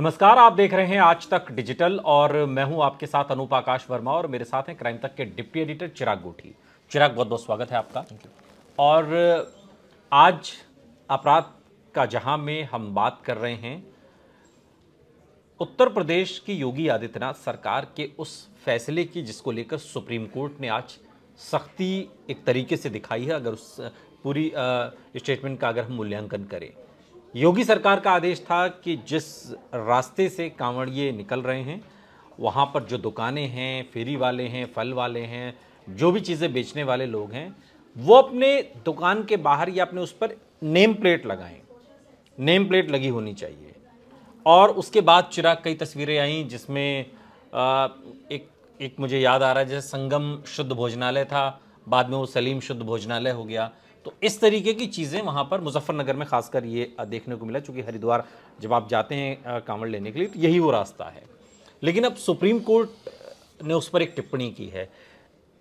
नमस्कार आप देख रहे हैं आज तक डिजिटल और मैं हूं आपके साथ अनूप आकाश वर्मा और मेरे साथ हैं क्राइम तक के डिप्टी एडिटर चिराग गोठी चिराग बहुत बहुत स्वागत है आपका और आज अपराध का जहां में हम बात कर रहे हैं उत्तर प्रदेश की योगी आदित्यनाथ सरकार के उस फैसले की जिसको लेकर सुप्रीम कोर्ट ने आज सख्ती एक तरीके से दिखाई है अगर उस पूरी स्टेटमेंट का अगर हम मूल्यांकन करें योगी सरकार का आदेश था कि जिस रास्ते से कांवड़िए निकल रहे हैं वहाँ पर जो दुकानें हैं फेरी वाले हैं फल वाले हैं जो भी चीज़ें बेचने वाले लोग हैं वो अपने दुकान के बाहर या अपने उस पर नेम प्लेट लगाएं नेम प्लेट लगी होनी चाहिए और उसके बाद चिराग कई तस्वीरें आई जिसमें एक एक मुझे याद आ रहा है जैसे संगम शुद्ध भोजनालय था बाद में वो सलीम शुद्ध भोजनालय हो गया तो इस तरीके की चीज़ें वहाँ पर मुजफ्फरनगर में खासकर ये देखने को मिला चूँकि हरिद्वार जब आप जाते हैं कांवड़ लेने के लिए तो यही वो रास्ता है लेकिन अब सुप्रीम कोर्ट ने उस पर एक टिप्पणी की है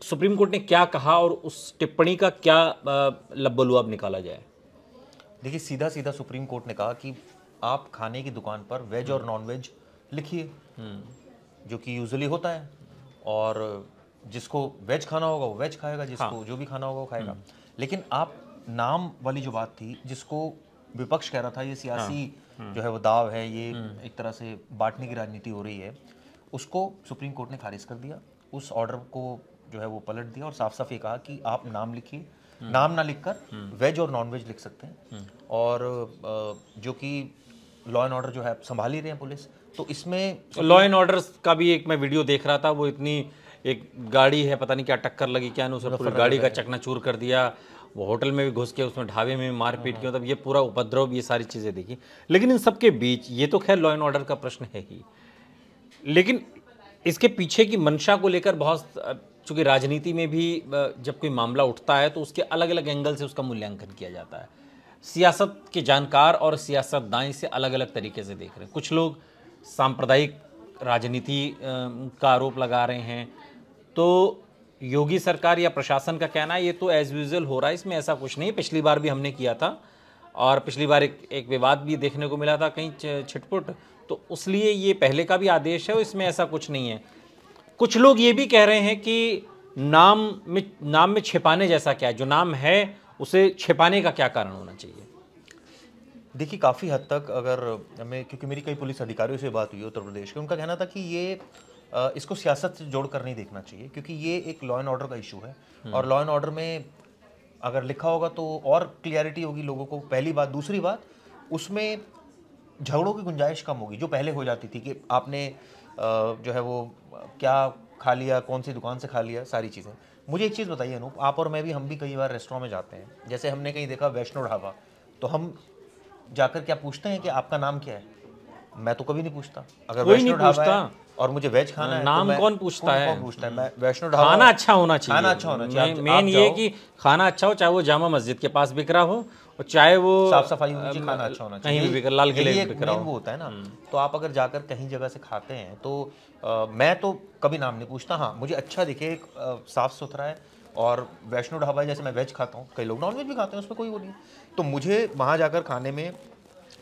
सुप्रीम कोर्ट ने क्या कहा और उस टिप्पणी का क्या अब निकाला जाए देखिए सीधा सीधा सुप्रीम कोर्ट ने कहा कि आप खाने की दुकान पर वेज और हम्म। नॉन वेज लिखिए हम्म। जो कि यूजुअली होता है और जिसको वेज खाना होगा वो वेज खाएगा जिसको हाँ। जो भी खाना होगा वो खाएगा हम्म। लेकिन आप नाम वाली जो बात थी जिसको विपक्ष कह रहा था ये सियासी हाँ, हाँ। जो है वो दाव है ये हाँ। एक तरह से बांटने की राजनीति हो रही है उसको सुप्रीम कोर्ट ने खारिज कर दिया उस ऑर्डर को जो है वो पलट दिया और साफ साफ ये कहा कि आप नाम लिखिए हाँ। नाम ना लिखकर वेज और नॉन वेज लिख सकते हैं और जो कि लॉ एंड ऑर्डर जो है संभाल ही रहे हैं पुलिस तो इसमें लॉ एंड ऑर्डर का भी एक मैं वीडियो देख रहा था वो इतनी एक गाड़ी है पता नहीं क्या टक्कर लगी क्या नहीं उसने पूरी गाड़ी का चकनाचूर कर दिया वो होटल में भी घुस के उसमें ढाबे में भी मारपीट हाँ। की मतलब ये पूरा उपद्रव ये सारी चीज़ें देखी लेकिन इन सब के बीच ये तो खैर लॉ एंड ऑर्डर का प्रश्न है ही लेकिन इसके पीछे की मंशा को लेकर बहुत चूँकि राजनीति में भी जब कोई मामला उठता है तो उसके अलग अलग एंगल से उसका मूल्यांकन किया जाता है सियासत के जानकार और सियासतदान इसे अलग अलग तरीके से देख रहे हैं कुछ लोग सांप्रदायिक राजनीति का आरोप लगा रहे हैं तो योगी सरकार या प्रशासन का कहना है ये तो एज़ यूजल हो रहा है इसमें ऐसा कुछ नहीं पिछली बार भी हमने किया था और पिछली बार एक, एक विवाद भी देखने को मिला था कहीं छिटपुट तो उसलिए ये पहले का भी आदेश है और इसमें ऐसा कुछ नहीं है कुछ लोग ये भी कह रहे हैं कि नाम में नाम में छिपाने जैसा क्या है जो नाम है उसे छिपाने का क्या कारण होना चाहिए देखिए काफ़ी हद तक अगर मैं क्योंकि मेरी कई पुलिस अधिकारियों से बात हुई उत्तर प्रदेश की उनका कहना था कि ये इसको सियासत से जोड़ कर नहीं देखना चाहिए क्योंकि ये एक लॉ एंड ऑर्डर का इशू है हम्म। और लॉ एंड ऑर्डर में अगर लिखा होगा तो और क्लियरिटी होगी लोगों को पहली बात दूसरी बात उसमें झगड़ों की गुंजाइश कम होगी जो पहले हो जाती थी कि आपने जो है वो क्या खा लिया कौन सी दुकान से खा लिया सारी चीज़ें मुझे एक चीज़ बताइए अनूप आप और मैं भी हम भी कई बार रेस्टोरेंट में जाते हैं जैसे हमने कहीं देखा वैष्णो ढाबा तो हम जाकर क्या पूछते हैं कि आपका नाम क्या है मैं तो कभी नहीं पूछता अगर वैष्णो ढाबा और मुझे वेज खाना है तो नाम कौन पूछता है वैष्णो ढाबा खाना अच्छा होना चाहिए खाना अच्छा होना चाहिए मेन ये कि खाना अच्छा हो चाहे वो जामा मस्जिद के पास बिक रहा हो और चाहे वो साफ सफाई होनी खाना अच्छा होना चाहिए कहीं लाल किले बिक रहा वो होता है ना हम्म। तो आप अगर जाकर कहीं जगह से खाते हैं तो आ, मैं तो कभी नाम नहीं पूछता हाँ मुझे अच्छा दिखे एक साफ सुथरा है और वैष्णो ढाबा जैसे मैं वेज खाता हूँ कई लोग नॉन वेज भी खाते हैं उसमें कोई वो नहीं तो मुझे वहाँ जाकर खाने में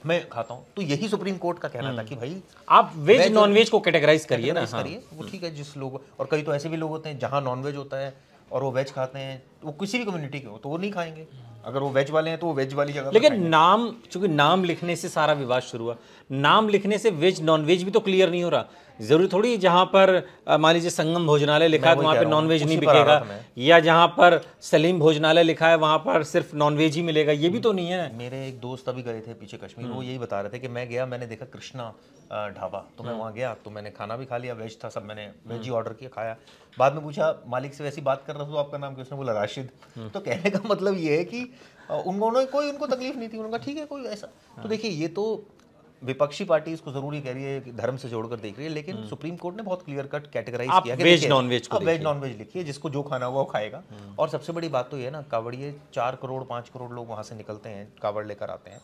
मैं खाता हूँ तो यही सुप्रीम कोर्ट का कहना था हम्म। कि भाई आप वेज नॉन वेज को कैटेगराइज करिए ना हाँ। करिए वो ठीक है जिस लोग और कई तो ऐसे भी लोग होते हैं जहाँ नॉन वेज होता है और वो वेज खाते हैं वो किसी भी कम्युनिटी के हो तो वो नहीं खाएंगे अगर वो वेज वाले हैं तो वो वेज वाली जगह लेकिन नाम चूंकि नाम लिखने से सारा विवाद शुरू हुआ नाम लिखने से वेज नॉन वेज भी तो क्लियर नहीं हो रहा जरूरी थोड़ी जहाँ पर मान लीजिए संगम भोजनालय लिखा है तो वहाँ पर नॉन वेज नहीं बिकेगा या जहाँ पर सलीम भोजनालय लिखा है वहाँ पर सिर्फ नॉन वेज ही मिलेगा ये भी तो नहीं है मेरे एक दोस्त अभी गए थे पीछे कश्मीर वो हम्म। यही बता रहे थे कि मैं गया मैंने देखा कृष्णा ढाबा तो मैं हम्म। वहाँ गया तो मैंने खाना भी खा लिया वेज था सब मैंने वेज ही ऑर्डर हम्म। किया खाया बाद में पूछा मालिक से वैसी बात कर रहा था तो आपका नाम कृष्ण बोला राज रशीद तो कहने का मतलब ये है कि उन्होंने कोई उनको तकलीफ नहीं थी उन्होंने ठीक है कोई ऐसा तो देखिए ये तो विपक्षी पार्टी इसको जरूरी कह रही है कि धर्म से जोड़कर देख रही है लेकिन हम्म। सुप्रीम कोर्ट ने बहुत क्लियर कट कैटेगराइज किया वेज नॉन वेज को वेज नॉन वेज लिखिए जिसको जो खाना हुआ वो खाएगा हम्म। और सबसे बड़ी बात तो ये है ना कावड़िए चार करोड़ पांच करोड़ लोग वहां से निकलते हैं कावड़ लेकर आते हैं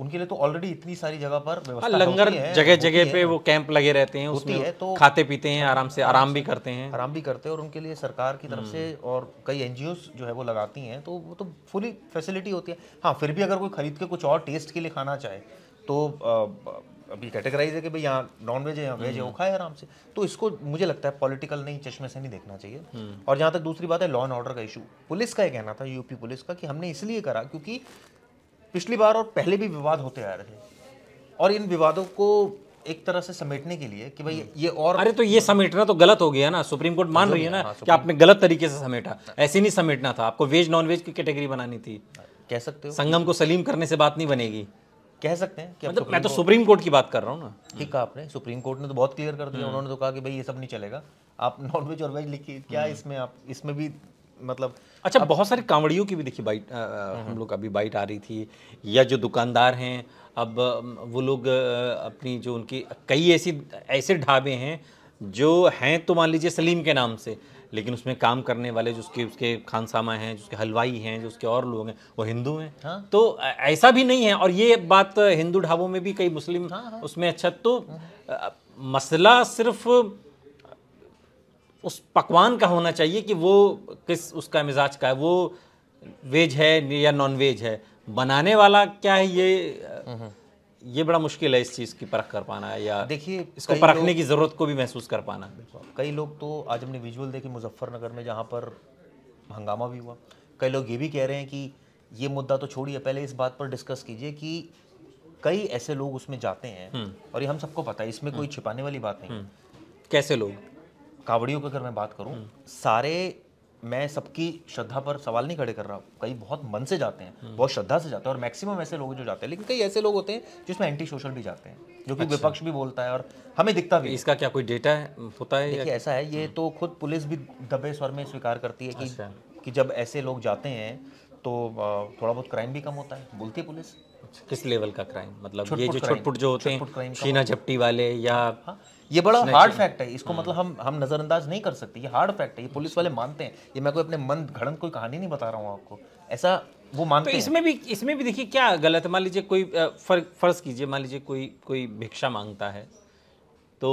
उनके लिए तो ऑलरेडी इतनी सारी जगह पर व्यवस्था हाँ, लंगर जगह जगह पे वो कैंप लगे रहते हैं उसमें है, तो खाते पीते हैं आराम से आराम भी करते हैं आराम भी करते हैं और उनके लिए सरकार की तरफ से हम्म। और कई एन जो है वो लगाती हैं तो वो तो फुली फैसिलिटी होती है हाँ फिर भी अगर कोई खरीद के कुछ और टेस्ट के लिए खाना चाहे तो अभी कैटेगराइज है कि भाई यहाँ नॉन वेज है यहाँ वेज है वो हम्म। खाए आराम से तो इसको मुझे लगता है पॉलिटिकल नहीं चश्मे से नहीं देखना चाहिए हम्म। और जहाँ तक दूसरी बात है लॉ एंड ऑर्डर का इशू पुलिस का ये कहना था यूपी पुलिस का कि हमने इसलिए करा क्योंकि पिछली बार और पहले भी विवाद होते आ रहे थे और इन विवादों को एक तरह से समेटने के लिए कि भाई हम्म। ये और अरे तो ये समेटना तो गलत हो गया ना सुप्रीम कोर्ट मान रही है ना हाँ, कि आपने गलत तरीके से समेटा ऐसे नहीं समेटना था आपको वेज नॉन वेज की कैटेगरी बनानी थी कह सकते हो संगम को सलीम करने से बात नहीं बनेगी कह सकते हैं कि मतलब मैं तो सुप्रीम कोर्ट की बात कर रहा हूँ ना हम्म। ठीक कहा आपने सुप्रीम कोर्ट ने तो बहुत क्लियर कर दिया हम्म। उन्होंने तो कहा कि भाई ये सब नहीं चलेगा आप नॉन वेज और वेज लिखिए क्या इसमें आप इसमें भी मतलब अच्छा अब, बहुत सारी कांवड़ियों की भी देखिए बाइट हम्म। हम लोग अभी बाइट आ रही थी या जो दुकानदार हैं अब वो लोग अपनी जो उनकी कई ऐसी ऐसे ढाबे हैं जो हैं तो मान लीजिए सलीम के नाम से लेकिन उसमें काम करने वाले जो उसके उसके खानसामा हैं जो उसके हलवाई हैं जो उसके और लोग हैं वो हिंदू हैं हाँ? तो ऐसा भी नहीं है और ये बात हिंदू ढाबों में भी कई मुस्लिम हाँ, हाँ? उसमें अच्छा तो हाँ। मसला सिर्फ उस पकवान का होना चाहिए कि वो किस उसका मिजाज का है वो वेज है या नॉन वेज है बनाने वाला क्या है ये हम्म। ये बड़ा मुश्किल है इस चीज़ की परख कर पाना या देखिए इसको परखने की ज़रूरत को भी महसूस कर पाना कई लोग तो आज हमने विजुअल देखे मुजफ्फरनगर में जहाँ पर हंगामा भी हुआ कई लोग ये भी कह रहे हैं कि ये मुद्दा तो छोड़िए पहले इस बात पर डिस्कस कीजिए कि कई ऐसे लोग उसमें जाते हैं हम्म। और ये हम सबको पता है इसमें कोई हम्म। छिपाने वाली बात नहीं कैसे लोग कावड़ियों की अगर मैं बात करूँ हम्म। सारे मैं सबकी श्रद्धा पर सवाल नहीं खड़े कर रहा कई बहुत मन से जाते हैं हम्म। बहुत श्रद्धा से जाते हैं और मैक्सिमम ऐसे लोग जो जाते हैं लेकिन कई ऐसे लोग होते हैं जिसमें एंटी सोशल भी जाते हैं जो कि अच्छा। विपक्ष भी बोलता है और हमें दिखता भी इसका क्या कोई डेटा है होता है देखिए ऐसा है ये हम्म। तो खुद पुलिस भी दबे स्वर में स्वीकार करती है कि अच्छा। कि जब ऐसे लोग जाते हैं तो थोड़ा बहुत क्राइम भी कम होता है बोलती है पुलिस अच्छा, किस लेवल का क्राइम मतलब ये जो छुटपुट जो होते हैं छीना मतलब। झपटी वाले या हाँ। ये बड़ा हार्ड फैक्ट है इसको हम्म। मतलब हम हम नज़रअंदाज नहीं कर सकते ये हार्ड फैक्ट है ये पुलिस वाले मानते हैं ये मैं कोई अपने मन घड़न कोई कहानी नहीं बता रहा हूँ आपको ऐसा वो मानते तो इसमें भी इसमें भी देखिए क्या गलत मान लीजिए कोई फ़र्ज़ कीजिए मान लीजिए कोई कोई भिक्षा मांगता है तो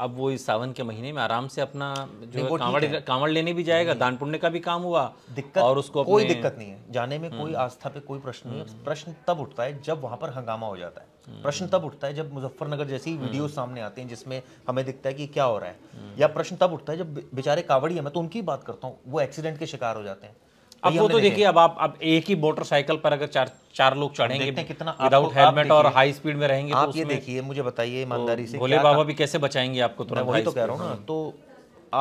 अब वो इस सावन के महीने में आराम से अपना जो कांवड़ कांवड़ लेने भी जाएगा दान पुण्य का भी काम हुआ दिक्कत और उसको कोई दिक्कत नहीं है जाने में कोई हम्म। आस्था पे कोई प्रश्न नहीं है प्रश्न तब उठता है जब वहां पर हंगामा हो जाता है प्रश्न तब उठता है जब मुजफ्फरनगर जैसी वीडियो सामने आते हैं जिसमें हमें दिखता है कि क्या हो रहा है हम्म। या प्रश्न तब उठता है जब बेचारे कावड़ी है मैं तो उनकी बात करता हूँ वो एक्सीडेंट के शिकार हो जाते हैं अब वो तो देखिए अब आप अब एक ही मोटरसाइकिल पर अगर चार चार लोग चढ़ेंगे कितना विदाउट हेलमेट और हाई स्पीड में रहेंगे तो आप तो ये देखिए मुझे बताइए तो ईमानदारी से भोले बाबा भी कैसे बचाएंगे आपको तो वही तो कह रहा हूँ ना तो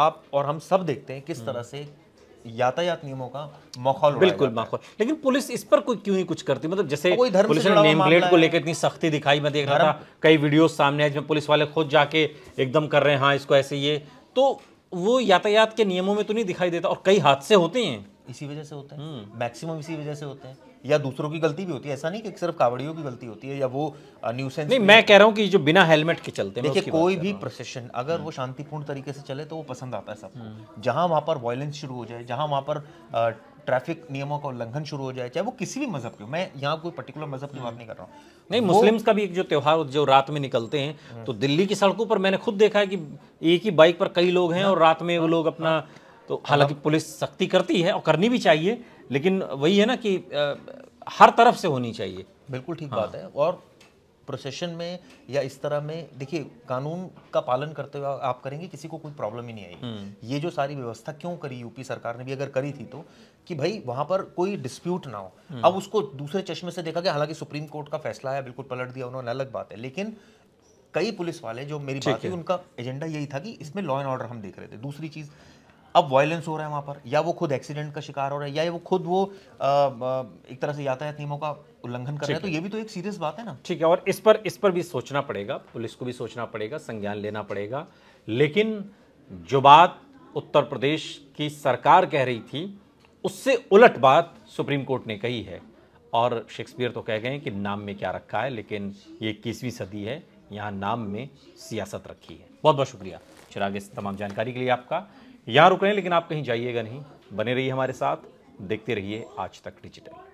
आप और हम सब देखते हैं किस हम्म। तरह से यातायात नियमों का माहौल बिल्कुल माहौल लेकिन पुलिस इस पर कोई क्यों ही कुछ करती मतलब जैसे पुलिस ने नेम प्लेट को लेकर इतनी सख्ती दिखाई मैं देख रहा था कई वीडियो सामने आए जिसमें पुलिस वाले खुद जाके एकदम कर रहे हैं हाँ इसको ऐसे ये तो वो यातायात के नियमों में तो नहीं दिखाई देता और कई हादसे होते हैं इसी वजह से होता है मैक्सिमम इसी वजह से होते हैं या दूसरों की गलती भी होती है ऐसा नहीं कि सिर्फ कावड़ियों की गलती होती है या वो न्यूसेंस नहीं मैं कह रहा हूँ कि जो बिना हेलमेट के चलते हैं देखिए कोई भी प्रोसेशन अगर वो हम्म। शांतिपूर्ण तरीके से चले तो वो पसंद आता है सबको हम्म। जहाँ वहाँ पर वायलेंस शुरू हो जाए जहाँ वहाँ पर ट्रैफिक नियमों का उल्लंघन शुरू हो जाए चाहे वो किसी भी मजहब के मैं यहाँ कोई पर्टिकुलर मजहब की बात हम्म। नहीं कर रहा हूँ नहीं मुस्लिम्स का भी एक जो त्यौहार जो रात में निकलते हैं तो दिल्ली की सड़कों पर मैंने खुद देखा है कि एक ही बाइक पर कई लोग हैं हाँ। और रात में वो हाँ। लोग अपना हाँ। तो हाँ। हालांकि पुलिस सख्ती करती है और करनी भी चाहिए लेकिन वही है ना कि आ, हर तरफ से होनी चाहिए बिल्कुल ठीक हाँ। बात है और प्रोसेशन में या इस तरह में देखिए कानून का पालन करते हुए आप करेंगे किसी को कोई प्रॉब्लम ही नहीं आएगी हम्म। ये जो सारी व्यवस्था क्यों करी यूपी सरकार ने भी अगर करी थी तो कि भाई वहां पर कोई डिस्प्यूट ना हो हम्म। अब उसको दूसरे चश्मे से देखा गया हालांकि सुप्रीम कोर्ट का फैसला है बिल्कुल पलट दिया उन्होंने अलग बात है लेकिन कई पुलिस वाले जो मेरी बात थी उनका एजेंडा यही था कि इसमें लॉ एंड ऑर्डर हम देख रहे थे दूसरी चीज़ अब वायलेंस हो रहा है वहाँ पर या वो खुद एक्सीडेंट का शिकार हो रहा है या वो खुद वो आ, आ, एक तरह से यातायात नियमों का उल्लंघन कर रहा तो है तो ये भी तो एक सीरियस बात है ना ठीक है और इस पर इस पर भी सोचना पड़ेगा पुलिस को भी सोचना पड़ेगा संज्ञान लेना पड़ेगा लेकिन जो बात उत्तर प्रदेश की सरकार कह रही थी उससे उलट बात सुप्रीम कोर्ट ने कही है और शेक्सपियर तो कह गए कि नाम में क्या रखा है लेकिन ये इक्कीसवीं सदी है यहाँ नाम में सियासत रखी है बहुत बहुत शुक्रिया चिराग इस तमाम जानकारी के लिए आपका यहाँ रुक रहे हैं लेकिन आप कहीं जाइएगा नहीं बने रहिए हमारे साथ देखते रहिए आज तक डिजिटल